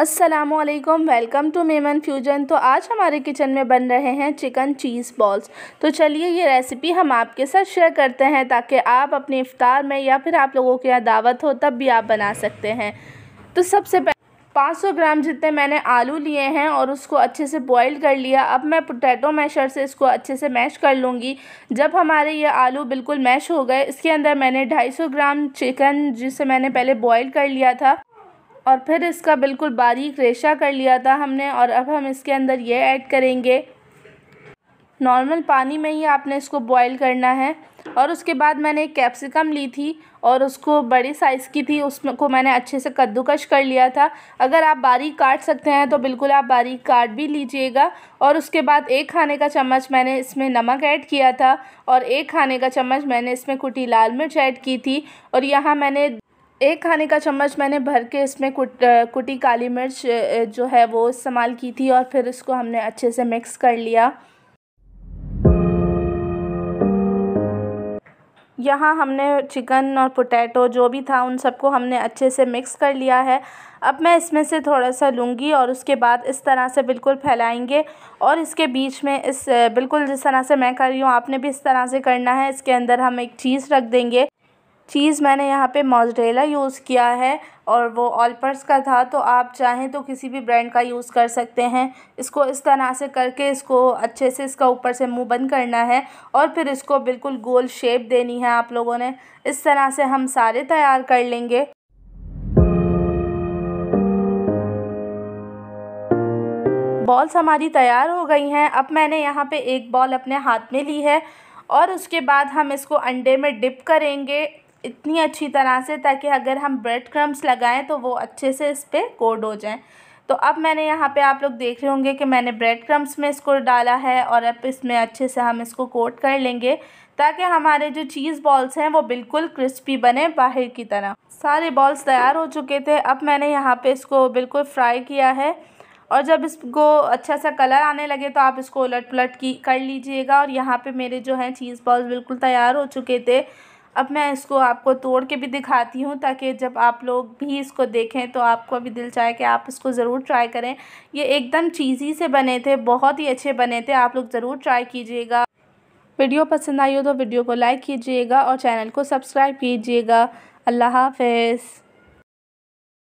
Aslam welcome to Memon fusion तो आज हमारे किचन में बन रहे हैं चिकन चीज़ बॉल्स तो चलिए ये रेसिपी हम आपके साथ शेयर करते हैं ताकि आप अपने इफ़ार में या फिर आप लोगों के यहाँ दावत हो तब भी आप बना सकते हैं तो सबसे पहले 500 ग्राम जितने मैंने आलू लिए हैं और उसको अच्छे से बॉईल कर लिया अब मैं पोटैटो मैशर से इसको अच्छे से मैश कर लूँगी जब हमारे ये आलू बिल्कुल मैश हो गए इसके अंदर मैंने 250 ग्राम चिकन जिसे मैंने पहले बॉईल कर लिया था और फिर इसका बिल्कुल बारीक रेशा कर लिया था हमने और अब हम इसके अंदर ये ऐड करेंगे नॉर्मल पानी में ही आपने इसको बॉईल करना है और उसके बाद मैंने एक कैप्सिकम ली थी और उसको बड़ी साइज़ की थी उसको मैंने अच्छे से कद्दूकश कर लिया था अगर आप बारीक काट सकते हैं तो बिल्कुल आप बारीक काट भी लीजिएगा और उसके बाद एक खाने का चम्मच मैंने इसमें नमक ऐड किया था और एक खाने का चम्मच मैंने इसमें कुटी लाल मिर्च ऐड की थी और यहाँ मैंने एक खाने का चम्मच मैंने भर के इसमें कुट कुटी काली मिर्च जो है वो इस्तेमाल की थी और फिर इसको हमने अच्छे से मिक्स कर लिया यहाँ हमने चिकन और पोटैटो जो भी था उन सबको हमने अच्छे से मिक्स कर लिया है अब मैं इसमें से थोड़ा सा लूँगी और उसके बाद इस तरह से बिल्कुल फैलाएंगे और इसके बीच में इस बिल्कुल जिस तरह से मैं कर रही हूँ आपने भी इस तरह से करना है इसके अंदर हम एक चीज़ रख देंगे चीज़ मैंने यहाँ पे मोजरेला यूज़ किया है और वो ऑलपर्स का था तो आप चाहें तो किसी भी ब्रांड का यूज़ कर सकते हैं इसको इस तरह से करके इसको अच्छे से इसका ऊपर से मुंह बंद करना है और फिर इसको बिल्कुल गोल शेप देनी है आप लोगों ने इस तरह से हम सारे तैयार कर लेंगे बॉल्स हमारी तैयार हो गई हैं अब मैंने यहाँ पर एक बॉल अपने हाथ में ली है और उसके बाद हम इसको अंडे में डिप करेंगे इतनी अच्छी तरह से ताकि अगर हम ब्रेड क्रम्स लगाएं तो वो अच्छे से इस पर कोड हो जाएँ तो अब मैंने यहाँ पे आप लोग देख रहे होंगे कि मैंने ब्रेड क्रम्स में इसको डाला है और अब इसमें अच्छे से हम इसको कोट कर लेंगे ताकि हमारे जो चीज़ बॉल्स हैं वो बिल्कुल क्रिस्पी बने बाहर की तरह सारे बॉल्स तैयार हो चुके थे अब मैंने यहाँ पे इसको बिल्कुल फ्राई किया है और जब इसको अच्छा सा कलर आने लगे तो आप इसको उलट पुलट की कर लीजिएगा और यहाँ पर मेरे जो हैं चीज़ बॉल्स बिल्कुल तैयार हो चुके थे अब मैं इसको आपको तोड़ के भी दिखाती हूँ ताकि जब आप लोग भी इसको देखें तो आपको भी दिल चाहे कि आप इसको ज़रूर ट्राई करें ये एकदम चीज़ी से बने थे बहुत ही अच्छे बने थे आप लोग ज़रूर ट्राई कीजिएगा वीडियो पसंद आई हो तो वीडियो को लाइक कीजिएगा और चैनल को सब्सक्राइब कीजिएगा अल्लाह हाफिज़